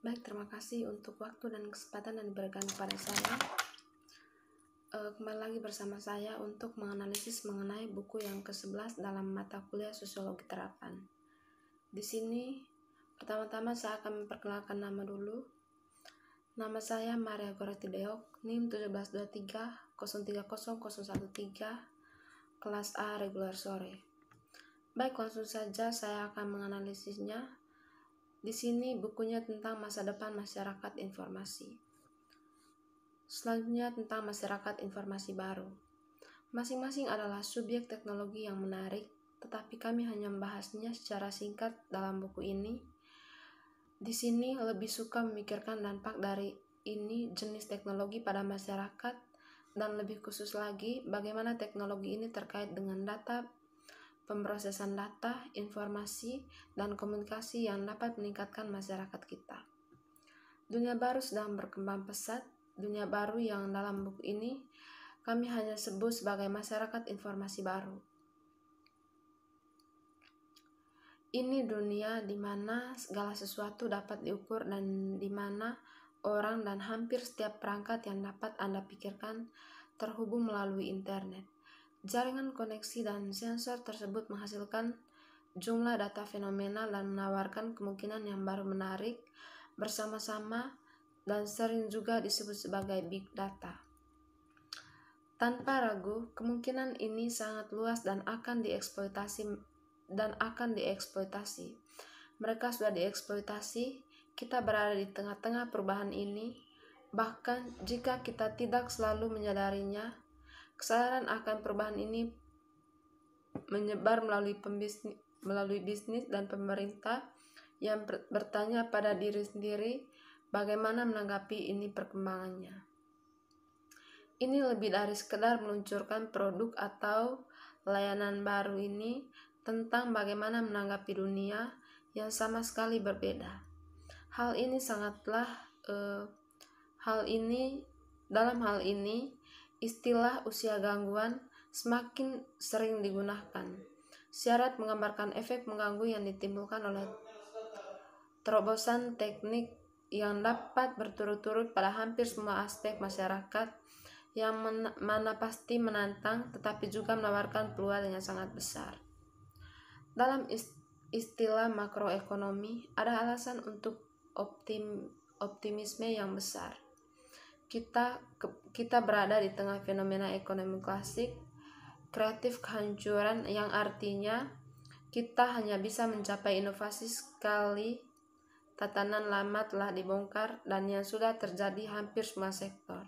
Baik, terima kasih untuk waktu dan kesempatan yang diberikan kepada saya. E, kembali lagi bersama saya untuk menganalisis mengenai buku yang ke-11 dalam mata kuliah Sosiologi Terapan. Di sini, pertama-tama saya akan memperkenalkan nama dulu. Nama saya Maria Goreti Deok, NIM 1723 030013, kelas A regular sore. Baik, langsung saja saya akan menganalisisnya di sini bukunya tentang masa depan masyarakat informasi. Selanjutnya tentang masyarakat informasi baru. Masing-masing adalah subjek teknologi yang menarik, tetapi kami hanya membahasnya secara singkat dalam buku ini. Di sini lebih suka memikirkan dampak dari ini jenis teknologi pada masyarakat dan lebih khusus lagi bagaimana teknologi ini terkait dengan data pemrosesan data, informasi, dan komunikasi yang dapat meningkatkan masyarakat kita. Dunia baru sedang berkembang pesat, dunia baru yang dalam buku ini kami hanya sebut sebagai masyarakat informasi baru. Ini dunia di mana segala sesuatu dapat diukur dan di mana orang dan hampir setiap perangkat yang dapat Anda pikirkan terhubung melalui internet. Jaringan koneksi dan sensor tersebut menghasilkan jumlah data fenomenal dan menawarkan kemungkinan yang baru menarik bersama-sama dan sering juga disebut sebagai big data. Tanpa ragu, kemungkinan ini sangat luas dan akan dieksploitasi dan akan dieksploitasi. Mereka sudah dieksploitasi, kita berada di tengah-tengah perubahan ini. Bahkan jika kita tidak selalu menyadarinya, Kesadaran akan perubahan ini menyebar melalui pembisnis, melalui bisnis dan pemerintah yang bertanya pada diri sendiri bagaimana menanggapi ini perkembangannya. Ini lebih dari sekedar meluncurkan produk atau layanan baru ini tentang bagaimana menanggapi dunia yang sama sekali berbeda. Hal ini sangatlah eh, hal ini dalam hal ini Istilah usia gangguan semakin sering digunakan. Syarat menggambarkan efek mengganggu yang ditimbulkan oleh terobosan teknik yang dapat berturut-turut pada hampir semua aspek masyarakat yang men mana pasti menantang tetapi juga menawarkan peluang yang sangat besar. Dalam istilah makroekonomi, ada alasan untuk optim optimisme yang besar kita kita berada di tengah fenomena ekonomi klasik kreatif kehancuran yang artinya kita hanya bisa mencapai inovasi sekali tatanan lama telah dibongkar dan yang sudah terjadi hampir semua sektor.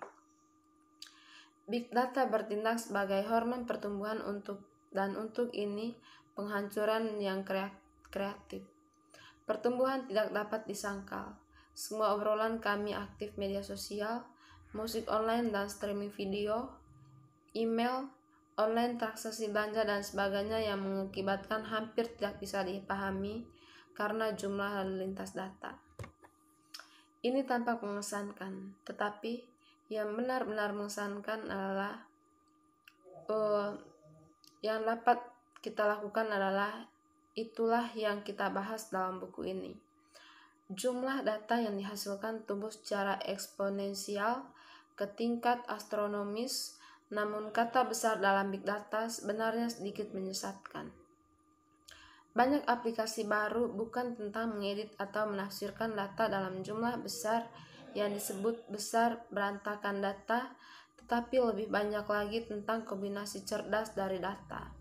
Big data bertindak sebagai hormon pertumbuhan untuk dan untuk ini penghancuran yang kreatif. Pertumbuhan tidak dapat disangkal. Semua obrolan kami aktif media sosial, musik online dan streaming video, email, online transaksi belanja dan sebagainya yang mengakibatkan hampir tidak bisa dipahami karena jumlah lalu lintas data. Ini tampak mengesankan, tetapi yang benar-benar mengesankan adalah uh, yang dapat kita lakukan adalah itulah yang kita bahas dalam buku ini. Jumlah data yang dihasilkan tumbuh secara eksponensial ke tingkat astronomis, namun kata besar dalam big data sebenarnya sedikit menyesatkan. Banyak aplikasi baru bukan tentang mengedit atau menafsirkan data dalam jumlah besar yang disebut besar berantakan data, tetapi lebih banyak lagi tentang kombinasi cerdas dari data.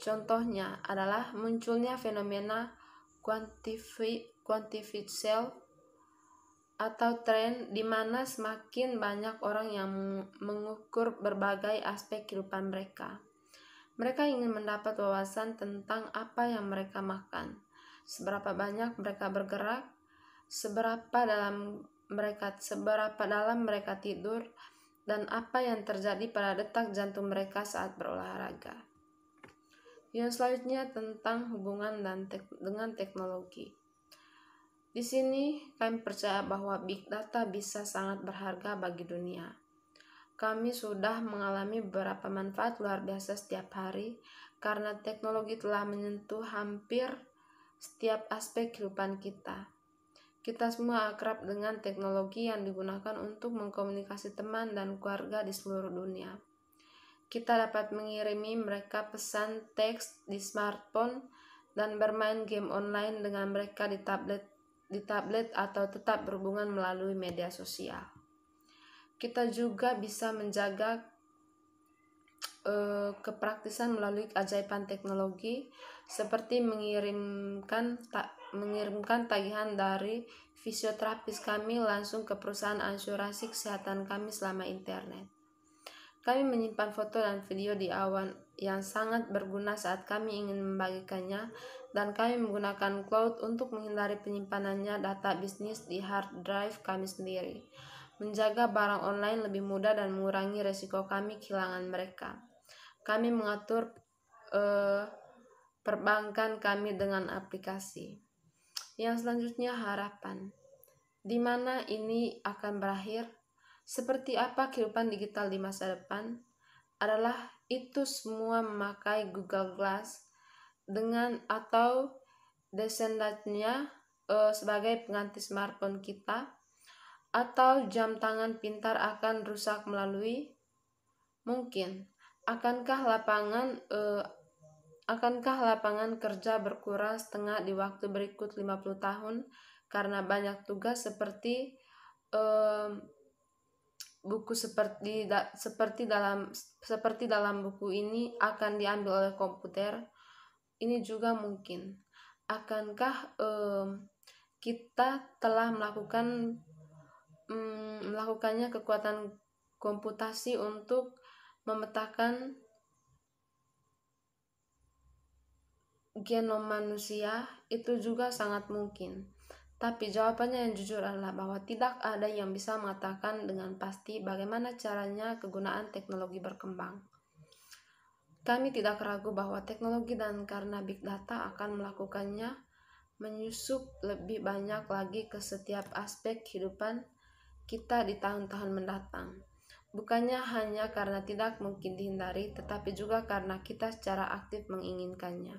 Contohnya adalah munculnya fenomena kuantifikasi quantification atau tren di mana semakin banyak orang yang mengukur berbagai aspek kehidupan mereka. Mereka ingin mendapat wawasan tentang apa yang mereka makan, seberapa banyak mereka bergerak, seberapa dalam mereka seberapa dalam mereka tidur, dan apa yang terjadi pada detak jantung mereka saat berolahraga. Yang selanjutnya tentang hubungan dan tek dengan teknologi. Di sini kami percaya bahwa big data bisa sangat berharga bagi dunia. Kami sudah mengalami beberapa manfaat luar biasa setiap hari karena teknologi telah menyentuh hampir setiap aspek kehidupan kita. Kita semua akrab dengan teknologi yang digunakan untuk mengkomunikasi teman dan keluarga di seluruh dunia. Kita dapat mengirimi mereka pesan teks di smartphone dan bermain game online dengan mereka di tablet di tablet atau tetap berhubungan melalui media sosial. Kita juga bisa menjaga eh, kepraktisan melalui keajaiban teknologi seperti mengirimkan ta mengirimkan tagihan dari fisioterapis kami langsung ke perusahaan asuransi kesehatan kami selama internet. Kami menyimpan foto dan video di awan yang sangat berguna saat kami ingin membagikannya dan kami menggunakan cloud untuk menghindari penyimpanannya data bisnis di hard drive kami sendiri. Menjaga barang online lebih mudah dan mengurangi resiko kami kehilangan mereka. Kami mengatur uh, perbankan kami dengan aplikasi. Yang selanjutnya harapan. Di mana ini akan berakhir? Seperti apa kehidupan digital di masa depan? Adalah itu semua memakai Google Glass dengan atau desendatnya uh, eh, sebagai pengganti smartphone kita atau jam tangan pintar akan rusak melalui mungkin akankah lapangan uh, akankah lapangan kerja berkurang setengah di waktu berikut 50 tahun karena banyak tugas seperti buku seperti da, seperti dalam seperti dalam buku ini akan diambil oleh komputer ini juga mungkin akankah um, kita telah melakukan um, melakukannya kekuatan komputasi untuk memetakan genom manusia itu juga sangat mungkin tapi jawabannya yang jujur adalah bahwa tidak ada yang bisa mengatakan dengan pasti bagaimana caranya kegunaan teknologi berkembang. Kami tidak ragu bahwa teknologi dan karena big data akan melakukannya menyusup lebih banyak lagi ke setiap aspek kehidupan kita di tahun-tahun mendatang. Bukannya hanya karena tidak mungkin dihindari, tetapi juga karena kita secara aktif menginginkannya.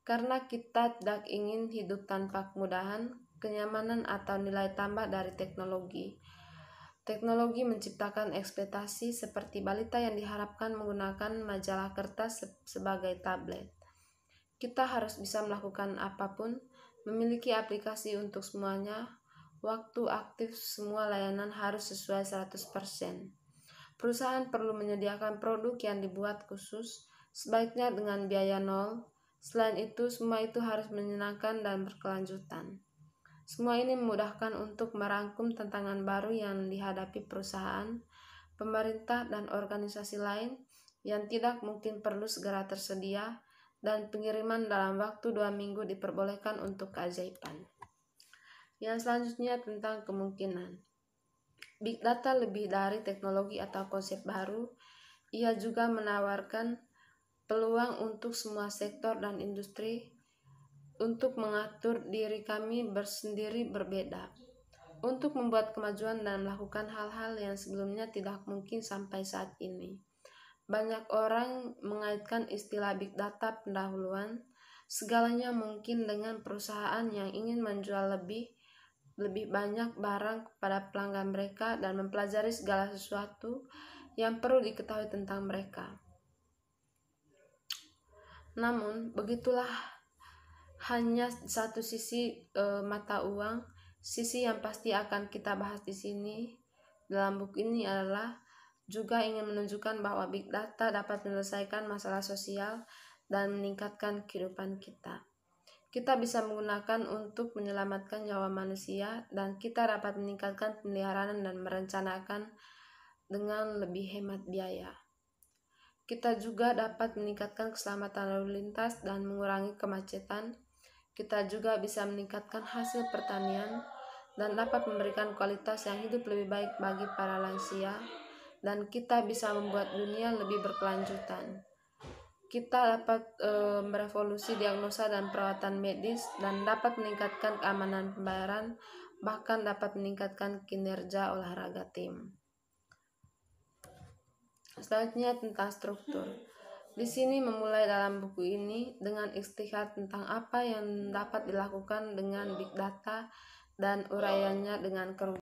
Karena kita tidak ingin hidup tanpa kemudahan, kenyamanan atau nilai tambah dari teknologi. Teknologi menciptakan ekspektasi seperti balita yang diharapkan menggunakan majalah kertas sebagai tablet. Kita harus bisa melakukan apapun, memiliki aplikasi untuk semuanya, waktu aktif semua layanan harus sesuai 100%. Perusahaan perlu menyediakan produk yang dibuat khusus, sebaiknya dengan biaya nol, Selain itu, semua itu harus menyenangkan dan berkelanjutan. Semua ini memudahkan untuk merangkum tantangan baru yang dihadapi perusahaan, pemerintah, dan organisasi lain yang tidak mungkin perlu segera tersedia, dan pengiriman dalam waktu dua minggu diperbolehkan untuk keajaiban. Yang selanjutnya tentang kemungkinan. Big data lebih dari teknologi atau konsep baru, ia juga menawarkan peluang untuk semua sektor dan industri untuk mengatur diri kami bersendiri berbeda, untuk membuat kemajuan dan melakukan hal-hal yang sebelumnya tidak mungkin sampai saat ini. Banyak orang mengaitkan istilah big data pendahuluan segalanya mungkin dengan perusahaan yang ingin menjual lebih lebih banyak barang kepada pelanggan mereka dan mempelajari segala sesuatu yang perlu diketahui tentang mereka. Namun, begitulah hanya satu sisi e, mata uang. Sisi yang pasti akan kita bahas di sini dalam buku ini adalah juga ingin menunjukkan bahwa big data dapat menyelesaikan masalah sosial dan meningkatkan kehidupan kita. Kita bisa menggunakan untuk menyelamatkan nyawa manusia dan kita dapat meningkatkan pemeliharaan dan merencanakan dengan lebih hemat biaya. Kita juga dapat meningkatkan keselamatan lalu lintas dan mengurangi kemacetan. Kita juga bisa meningkatkan hasil pertanian dan dapat memberikan kualitas yang hidup lebih baik bagi para lansia dan kita bisa membuat dunia lebih berkelanjutan. Kita dapat e, merevolusi diagnosa dan perawatan medis dan dapat meningkatkan keamanan pembayaran, bahkan dapat meningkatkan kinerja olahraga tim. Selanjutnya tentang struktur. Di sini memulai dalam buku ini dengan istihad tentang apa yang dapat dilakukan dengan big data dan uraiannya dengan kerugian.